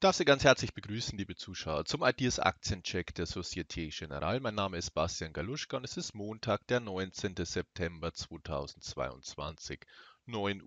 Ich darf Sie ganz herzlich begrüßen, liebe Zuschauer, zum Ideas Aktiencheck der Societe Generale. Mein Name ist Bastian Galuschka und es ist Montag, der 19. September 2022. 9.34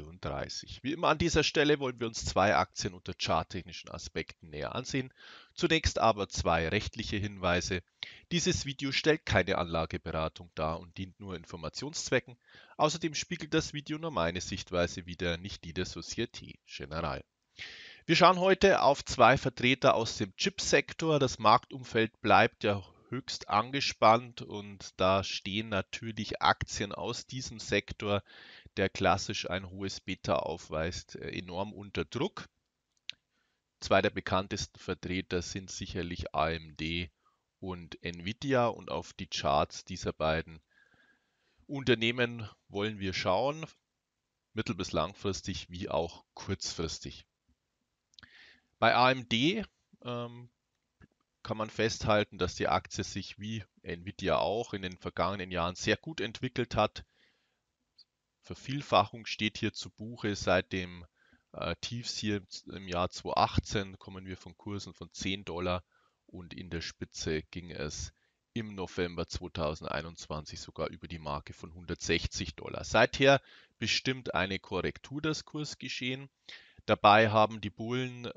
Uhr. Wie immer an dieser Stelle wollen wir uns zwei Aktien unter charttechnischen Aspekten näher ansehen. Zunächst aber zwei rechtliche Hinweise. Dieses Video stellt keine Anlageberatung dar und dient nur Informationszwecken. Außerdem spiegelt das Video nur meine Sichtweise wider, nicht die der Societe Generale. Wir schauen heute auf zwei Vertreter aus dem Chipsektor. Das Marktumfeld bleibt ja höchst angespannt und da stehen natürlich Aktien aus diesem Sektor, der klassisch ein hohes Beta aufweist, äh, enorm unter Druck. Zwei der bekanntesten Vertreter sind sicherlich AMD und Nvidia und auf die Charts dieser beiden Unternehmen wollen wir schauen, mittel- bis langfristig wie auch kurzfristig. Bei AMD ähm, kann man festhalten, dass die Aktie sich wie Nvidia auch in den vergangenen Jahren sehr gut entwickelt hat. Vervielfachung steht hier zu Buche seit dem äh, Tiefs hier im Jahr 2018 kommen wir von Kursen von 10 Dollar und in der Spitze ging es im November 2021 sogar über die Marke von 160 Dollar. Seither bestimmt eine Korrektur das Kursgeschehen. Dabei haben die Bullen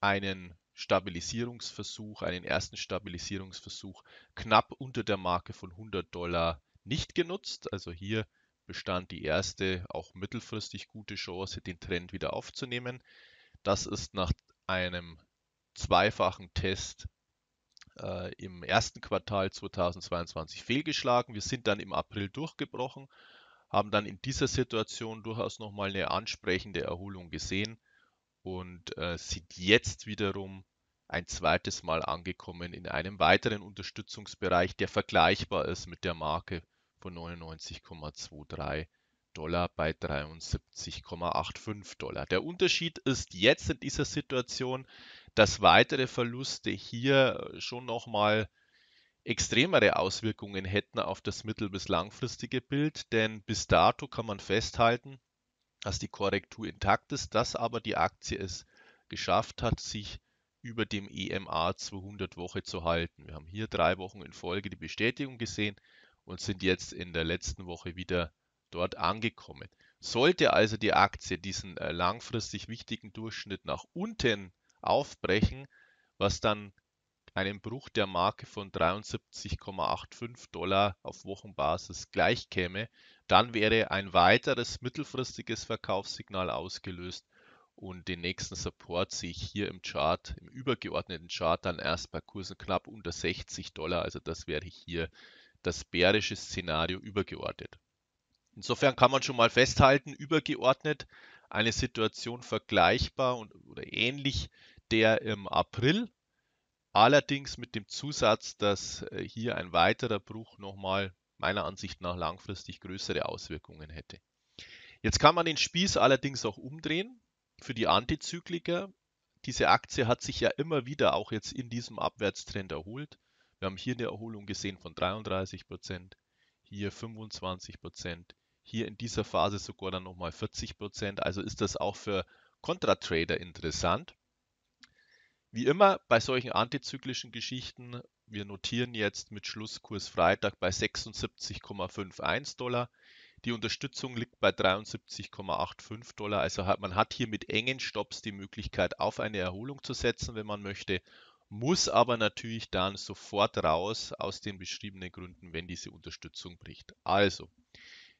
einen Stabilisierungsversuch, einen ersten Stabilisierungsversuch knapp unter der Marke von 100 Dollar nicht genutzt. Also hier bestand die erste, auch mittelfristig gute Chance, den Trend wieder aufzunehmen. Das ist nach einem zweifachen Test äh, im ersten Quartal 2022 fehlgeschlagen. Wir sind dann im April durchgebrochen, haben dann in dieser Situation durchaus nochmal eine ansprechende Erholung gesehen und äh, sind jetzt wiederum ein zweites Mal angekommen in einem weiteren Unterstützungsbereich, der vergleichbar ist mit der Marke von 99,23 Dollar bei 73,85 Dollar. Der Unterschied ist jetzt in dieser Situation, dass weitere Verluste hier schon nochmal extremere Auswirkungen hätten auf das mittel- bis langfristige Bild, denn bis dato kann man festhalten, dass die Korrektur intakt ist, dass aber die Aktie es geschafft hat, sich über dem EMA 200 Woche zu halten. Wir haben hier drei Wochen in Folge die Bestätigung gesehen und sind jetzt in der letzten Woche wieder dort angekommen. Sollte also die Aktie diesen äh, langfristig wichtigen Durchschnitt nach unten aufbrechen, was dann einem Bruch der Marke von 73,85 Dollar auf Wochenbasis gleichkäme, dann wäre ein weiteres mittelfristiges Verkaufssignal ausgelöst und den nächsten Support sehe ich hier im Chart, im übergeordneten Chart dann erst bei Kursen knapp unter 60 Dollar. Also das wäre hier das bärische Szenario übergeordnet. Insofern kann man schon mal festhalten, übergeordnet eine Situation vergleichbar und, oder ähnlich der im April. Allerdings mit dem Zusatz, dass äh, hier ein weiterer Bruch nochmal meiner Ansicht nach langfristig größere Auswirkungen hätte. Jetzt kann man den Spieß allerdings auch umdrehen für die Antizykliker. Diese Aktie hat sich ja immer wieder auch jetzt in diesem Abwärtstrend erholt. Wir haben hier eine Erholung gesehen von 33 Prozent, hier 25 Prozent, hier in dieser Phase sogar dann nochmal 40 Prozent. Also ist das auch für Kontratrader interessant. Wie immer bei solchen antizyklischen Geschichten, wir notieren jetzt mit Schlusskurs Freitag bei 76,51 Dollar. Die Unterstützung liegt bei 73,85 Dollar. Also hat, man hat hier mit engen Stops die Möglichkeit, auf eine Erholung zu setzen, wenn man möchte, muss aber natürlich dann sofort raus aus den beschriebenen Gründen, wenn diese Unterstützung bricht. Also,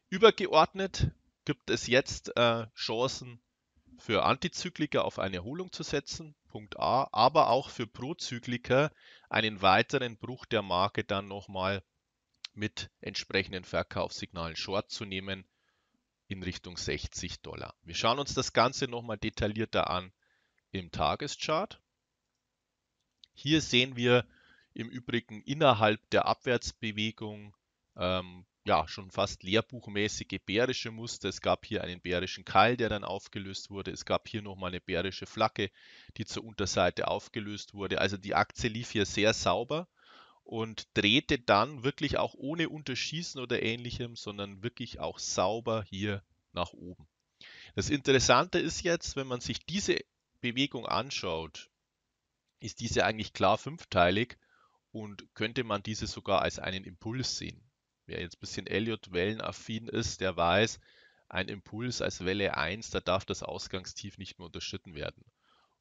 übergeordnet gibt es jetzt äh, Chancen für Antizykliker auf eine Erholung zu setzen, Punkt A, aber auch für Prozykliker einen weiteren Bruch der Marke dann nochmal mit entsprechenden Verkaufssignalen Short zu nehmen in Richtung 60 Dollar. Wir schauen uns das Ganze nochmal detaillierter an im Tageschart. Hier sehen wir im Übrigen innerhalb der Abwärtsbewegung ähm, ja, schon fast lehrbuchmäßige bärische Muster. Es gab hier einen bärischen Keil, der dann aufgelöst wurde. Es gab hier nochmal eine bärische Flagge, die zur Unterseite aufgelöst wurde. Also die Aktie lief hier sehr sauber und drehte dann wirklich auch ohne Unterschießen oder ähnlichem, sondern wirklich auch sauber hier nach oben. Das Interessante ist jetzt, wenn man sich diese Bewegung anschaut, ist diese eigentlich klar fünfteilig und könnte man diese sogar als einen Impuls sehen wer jetzt ein bisschen Elliott-Wellenaffin ist, der weiß, ein Impuls als Welle 1, da darf das Ausgangstief nicht mehr unterschritten werden.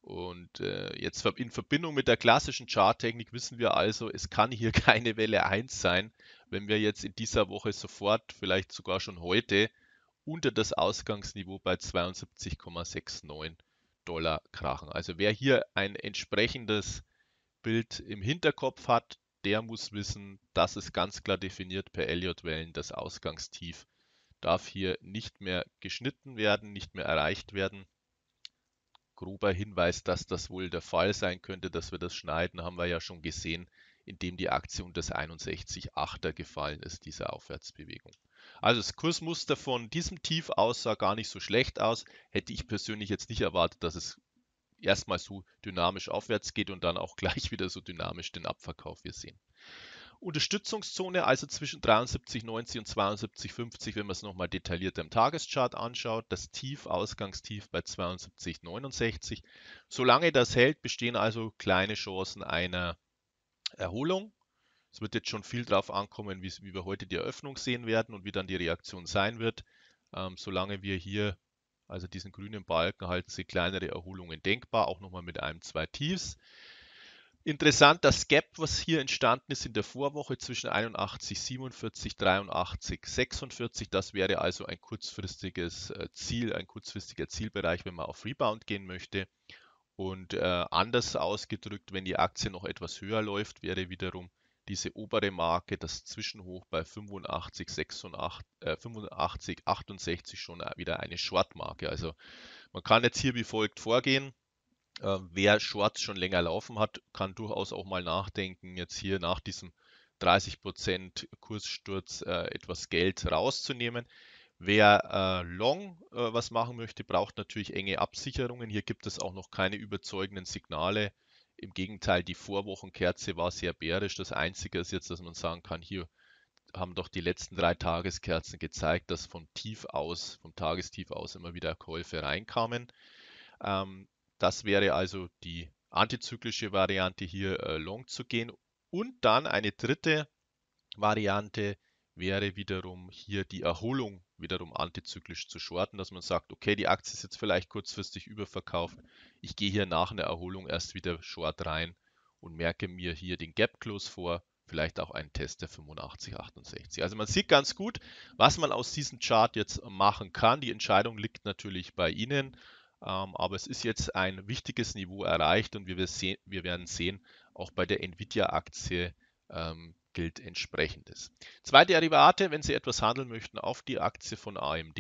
Und äh, jetzt in Verbindung mit der klassischen Charttechnik wissen wir also, es kann hier keine Welle 1 sein, wenn wir jetzt in dieser Woche sofort, vielleicht sogar schon heute, unter das Ausgangsniveau bei 72,69 Dollar krachen. Also wer hier ein entsprechendes Bild im Hinterkopf hat, der muss wissen, dass es ganz klar definiert per Elliott-Wellen das Ausgangstief. Darf hier nicht mehr geschnitten werden, nicht mehr erreicht werden. Grober Hinweis, dass das wohl der Fall sein könnte, dass wir das schneiden, haben wir ja schon gesehen, indem die Aktie unter das 61,8er gefallen ist, diese Aufwärtsbewegung. Also das Kursmuster von diesem Tief aus sah gar nicht so schlecht aus. Hätte ich persönlich jetzt nicht erwartet, dass es erstmal so dynamisch aufwärts geht und dann auch gleich wieder so dynamisch den Abverkauf wir sehen. Unterstützungszone, also zwischen 73,90 und 72,50, wenn man es nochmal detailliert im Tageschart anschaut, das Tief, Ausgangstief bei 72,69. Solange das hält, bestehen also kleine Chancen einer Erholung. Es wird jetzt schon viel darauf ankommen, wie, wie wir heute die Eröffnung sehen werden und wie dann die Reaktion sein wird. Ähm, solange wir hier also diesen grünen Balken halten Sie kleinere Erholungen denkbar, auch nochmal mit einem, zwei Tiefs. Interessant, das Gap, was hier entstanden ist in der Vorwoche zwischen 81, 47, 83, 46, das wäre also ein kurzfristiges äh, Ziel, ein kurzfristiger Zielbereich, wenn man auf Rebound gehen möchte. Und äh, anders ausgedrückt, wenn die Aktie noch etwas höher läuft, wäre wiederum diese obere Marke, das Zwischenhoch bei 85, 86, äh, 85 68 schon äh, wieder eine Short-Marke. Also man kann jetzt hier wie folgt vorgehen. Äh, wer Shorts schon länger laufen hat, kann durchaus auch mal nachdenken, jetzt hier nach diesem 30% Kurssturz äh, etwas Geld rauszunehmen. Wer äh, long äh, was machen möchte, braucht natürlich enge Absicherungen. Hier gibt es auch noch keine überzeugenden Signale im Gegenteil, die Vorwochenkerze war sehr bärisch. Das Einzige ist jetzt, dass man sagen kann, hier haben doch die letzten drei Tageskerzen gezeigt, dass von tief aus, vom Tagestief aus immer wieder Käufe reinkamen. Ähm, das wäre also die antizyklische Variante hier äh, long zu gehen. Und dann eine dritte Variante wäre wiederum hier die Erholung wiederum antizyklisch zu shorten, dass man sagt, okay, die Aktie ist jetzt vielleicht kurzfristig überverkauft, ich gehe hier nach einer Erholung erst wieder short rein und merke mir hier den Gap Close vor, vielleicht auch einen Test der 85,68. Also man sieht ganz gut, was man aus diesem Chart jetzt machen kann. Die Entscheidung liegt natürlich bei Ihnen, ähm, aber es ist jetzt ein wichtiges Niveau erreicht und wir, wir, sehen, wir werden sehen, auch bei der Nvidia-Aktie, ähm, gilt entsprechendes. Zwei Derivate, wenn Sie etwas handeln möchten, auf die Aktie von AMD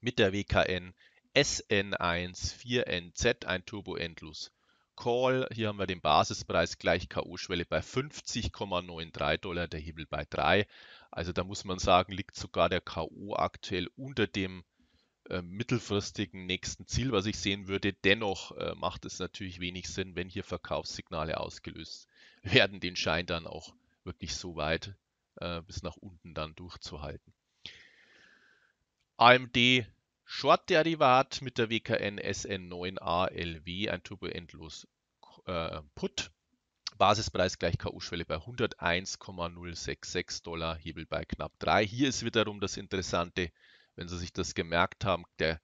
mit der WKN sn 14 nz ein Turbo Endlos Call. Hier haben wir den Basispreis gleich K.O.-Schwelle bei 50,93 Dollar, der Hebel bei 3. Also da muss man sagen, liegt sogar der K.O. aktuell unter dem äh, mittelfristigen nächsten Ziel, was ich sehen würde. Dennoch äh, macht es natürlich wenig Sinn, wenn hier Verkaufssignale ausgelöst werden, den Schein dann auch wirklich so weit äh, bis nach unten dann durchzuhalten. AMD Short-Derivat mit der WKN SN9ALW, ein turbo äh, Put. Basispreis gleich ku schwelle bei 101,066 Dollar, Hebel bei knapp 3. Hier ist wiederum das Interessante, wenn Sie sich das gemerkt haben, der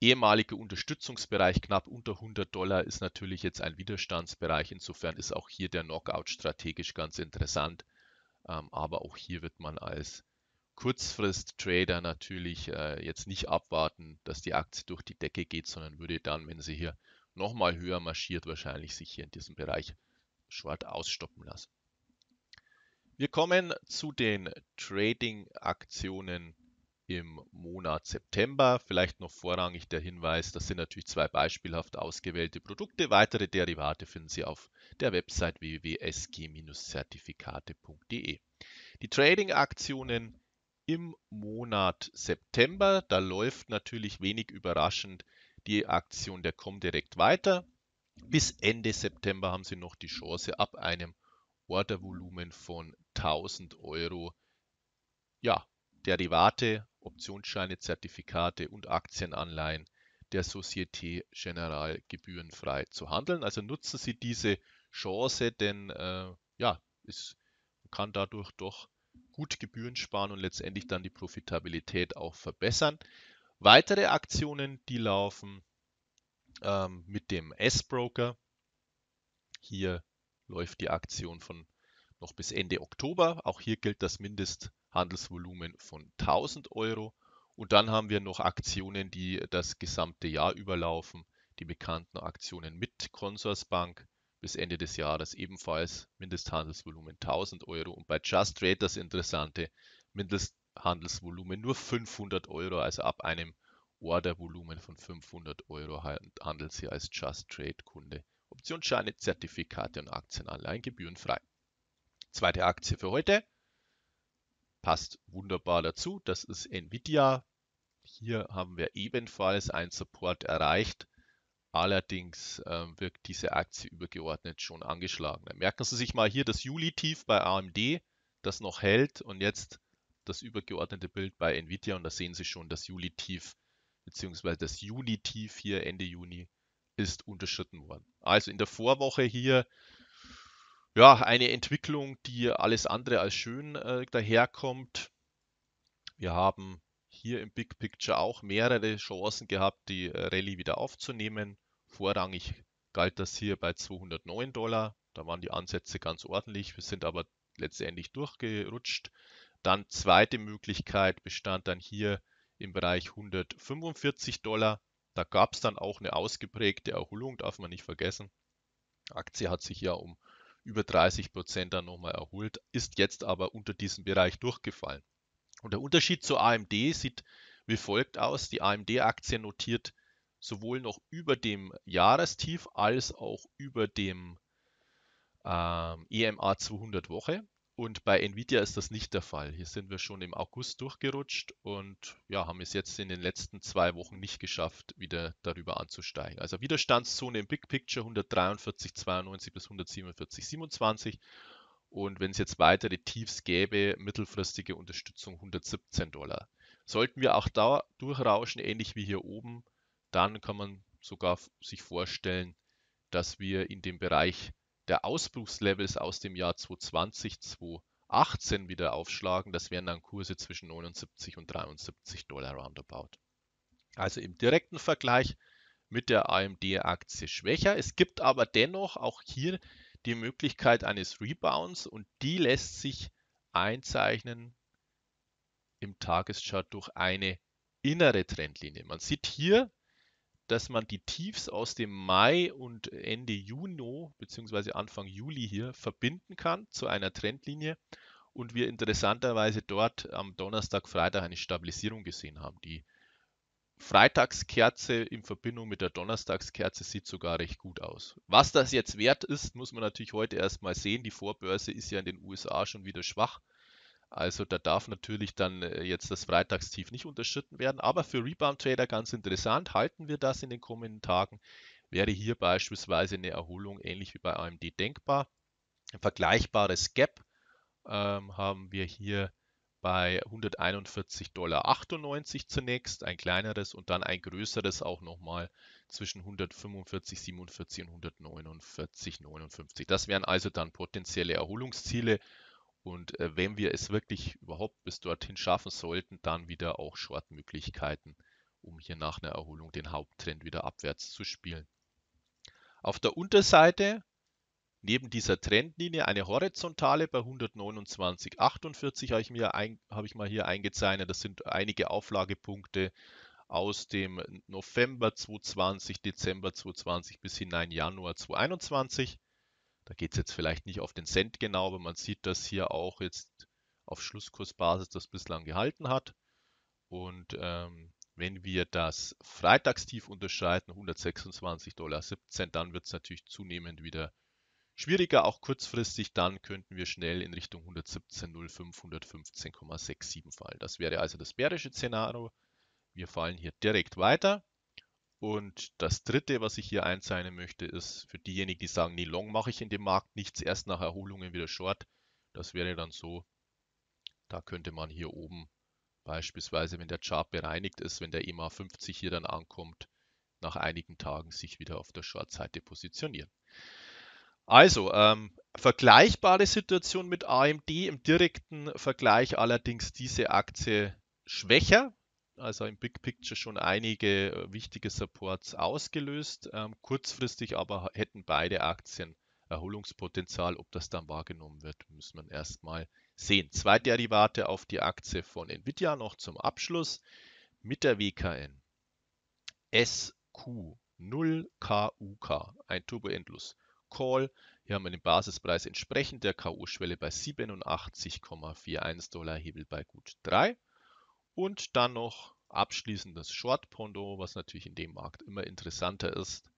ehemaliger Unterstützungsbereich knapp unter 100 Dollar ist natürlich jetzt ein Widerstandsbereich. Insofern ist auch hier der Knockout strategisch ganz interessant. Ähm, aber auch hier wird man als Kurzfrist-Trader natürlich äh, jetzt nicht abwarten, dass die Aktie durch die Decke geht, sondern würde dann, wenn sie hier nochmal höher marschiert, wahrscheinlich sich hier in diesem Bereich Short ausstoppen lassen. Wir kommen zu den Trading-Aktionen im Monat September. Vielleicht noch vorrangig der Hinweis, das sind natürlich zwei beispielhaft ausgewählte Produkte. Weitere Derivate finden Sie auf der Website www.sg-zertifikate.de. Die Trading-Aktionen im Monat September, da läuft natürlich wenig überraschend die Aktion der Comdirect weiter. Bis Ende September haben Sie noch die Chance, ab einem Ordervolumen von 1000 Euro ja, Derivate Optionsscheine, Zertifikate und Aktienanleihen der Societe Generale gebührenfrei zu handeln. Also nutzen Sie diese Chance, denn äh, ja, es kann dadurch doch gut Gebühren sparen und letztendlich dann die Profitabilität auch verbessern. Weitere Aktionen, die laufen ähm, mit dem S-Broker. Hier läuft die Aktion von noch bis Ende Oktober. Auch hier gilt das Mindest Handelsvolumen von 1000 Euro. Und dann haben wir noch Aktionen, die das gesamte Jahr überlaufen. Die bekannten Aktionen mit Consorsbank bis Ende des Jahres ebenfalls Mindesthandelsvolumen 1000 Euro. Und bei Just Trade das Interessante, Mindesthandelsvolumen nur 500 Euro, also ab einem Ordervolumen von 500 Euro handelt Sie als Just Trade Kunde. Optionsscheine, Zertifikate und Aktienanleihen gebührenfrei. Zweite Aktie für heute passt wunderbar dazu. Das ist NVIDIA. Hier haben wir ebenfalls einen Support erreicht. Allerdings äh, wirkt diese Aktie übergeordnet schon angeschlagen. merken Sie sich mal hier das Juli-Tief bei AMD, das noch hält und jetzt das übergeordnete Bild bei Nvidia und da sehen Sie schon das Juli-Tief bzw. das Juni-Tief hier Ende Juni ist unterschritten worden. Also in der Vorwoche hier ja, eine Entwicklung, die alles andere als schön äh, daherkommt. Wir haben hier im Big Picture auch mehrere Chancen gehabt, die äh, Rallye wieder aufzunehmen. Vorrangig galt das hier bei 209 Dollar. Da waren die Ansätze ganz ordentlich. Wir sind aber letztendlich durchgerutscht. Dann zweite Möglichkeit bestand dann hier im Bereich 145 Dollar. Da gab es dann auch eine ausgeprägte Erholung, darf man nicht vergessen. Aktie hat sich ja um über 30 Prozent dann nochmal erholt, ist jetzt aber unter diesem Bereich durchgefallen. Und der Unterschied zur AMD sieht wie folgt aus. Die AMD-Aktie notiert sowohl noch über dem Jahrestief als auch über dem ähm, EMA 200 Woche. Und bei Nvidia ist das nicht der Fall. Hier sind wir schon im August durchgerutscht und ja, haben es jetzt in den letzten zwei Wochen nicht geschafft, wieder darüber anzusteigen. Also Widerstandszone im Big Picture 143,92 bis 147,27. Und wenn es jetzt weitere Tiefs gäbe, mittelfristige Unterstützung 117 Dollar. Sollten wir auch da durchrauschen, ähnlich wie hier oben, dann kann man sogar sich vorstellen, dass wir in dem Bereich der Ausbruchslevels aus dem Jahr 2020, 2018 wieder aufschlagen, das wären dann Kurse zwischen 79 und 73 Dollar roundabout. Also im direkten Vergleich mit der AMD-Aktie schwächer. Es gibt aber dennoch auch hier die Möglichkeit eines Rebounds und die lässt sich einzeichnen im Tageschart durch eine innere Trendlinie. Man sieht hier dass man die Tiefs aus dem Mai und Ende Juni bzw. Anfang Juli hier verbinden kann zu einer Trendlinie und wir interessanterweise dort am Donnerstag, Freitag eine Stabilisierung gesehen haben. Die Freitagskerze in Verbindung mit der Donnerstagskerze sieht sogar recht gut aus. Was das jetzt wert ist, muss man natürlich heute erstmal sehen. Die Vorbörse ist ja in den USA schon wieder schwach. Also da darf natürlich dann äh, jetzt das Freitagstief nicht unterschritten werden. Aber für Rebound-Trader ganz interessant, halten wir das in den kommenden Tagen, wäre hier beispielsweise eine Erholung ähnlich wie bei AMD denkbar. Ein vergleichbares Gap ähm, haben wir hier bei 141,98 Dollar zunächst, ein kleineres und dann ein größeres auch nochmal zwischen 145,47 und 149,59. Das wären also dann potenzielle Erholungsziele und äh, wenn wir es wirklich überhaupt bis dorthin schaffen sollten, dann wieder auch Short-Möglichkeiten, um hier nach einer Erholung den Haupttrend wieder abwärts zu spielen. Auf der Unterseite neben dieser Trendlinie eine horizontale bei 129,48 habe ich, mir ein, habe ich mal hier eingezeichnet. Das sind einige Auflagepunkte aus dem November 2020, Dezember 2020 bis hinein Januar 2021. Da geht es jetzt vielleicht nicht auf den Cent genau, aber man sieht, dass hier auch jetzt auf Schlusskursbasis das bislang gehalten hat. Und ähm, wenn wir das Freitagstief unterschreiten, 126,17 Dollar, dann wird es natürlich zunehmend wieder schwieriger. Auch kurzfristig, dann könnten wir schnell in Richtung 117,05, 115,67 fallen. Das wäre also das bärische Szenario. Wir fallen hier direkt weiter. Und das dritte, was ich hier einzeichnen möchte, ist für diejenigen, die sagen, nee, Long mache ich in dem Markt nichts, erst nach Erholungen wieder Short. Das wäre dann so, da könnte man hier oben beispielsweise, wenn der Chart bereinigt ist, wenn der EMA 50 hier dann ankommt, nach einigen Tagen sich wieder auf der Short-Seite positionieren. Also, ähm, vergleichbare Situation mit AMD, im direkten Vergleich allerdings diese Aktie schwächer, also im Big Picture schon einige äh, wichtige Supports ausgelöst. Ähm, kurzfristig aber hätten beide Aktien Erholungspotenzial. Ob das dann wahrgenommen wird, muss man erstmal sehen. Zwei Derivate auf die Aktie von Nvidia noch zum Abschluss mit der WKN. SQ0KUK, ein Turbo Turboendlos Call. Hier haben wir den Basispreis entsprechend der K.O.-Schwelle bei 87,41 Dollar, Hebel bei gut 3. Und dann noch abschließend das short Pondo, was natürlich in dem Markt immer interessanter ist.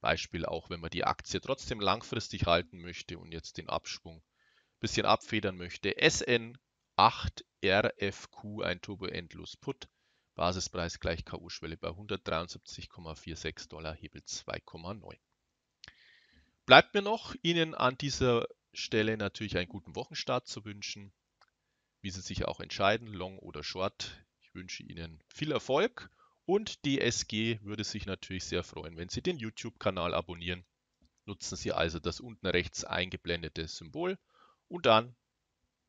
Beispiel auch, wenn man die Aktie trotzdem langfristig halten möchte und jetzt den Abschwung ein bisschen abfedern möchte. SN8RFQ, ein Turbo-Endlos-Put. Basispreis gleich ku schwelle bei 173,46 Dollar, Hebel 2,9. Bleibt mir noch, Ihnen an dieser Stelle natürlich einen guten Wochenstart zu wünschen wie Sie sich auch entscheiden, Long oder Short. Ich wünsche Ihnen viel Erfolg und die SG würde sich natürlich sehr freuen, wenn Sie den YouTube-Kanal abonnieren. Nutzen Sie also das unten rechts eingeblendete Symbol und dann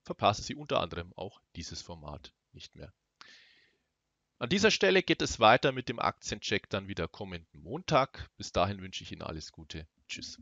verpassen Sie unter anderem auch dieses Format nicht mehr. An dieser Stelle geht es weiter mit dem Aktiencheck dann wieder kommenden Montag. Bis dahin wünsche ich Ihnen alles Gute. Tschüss.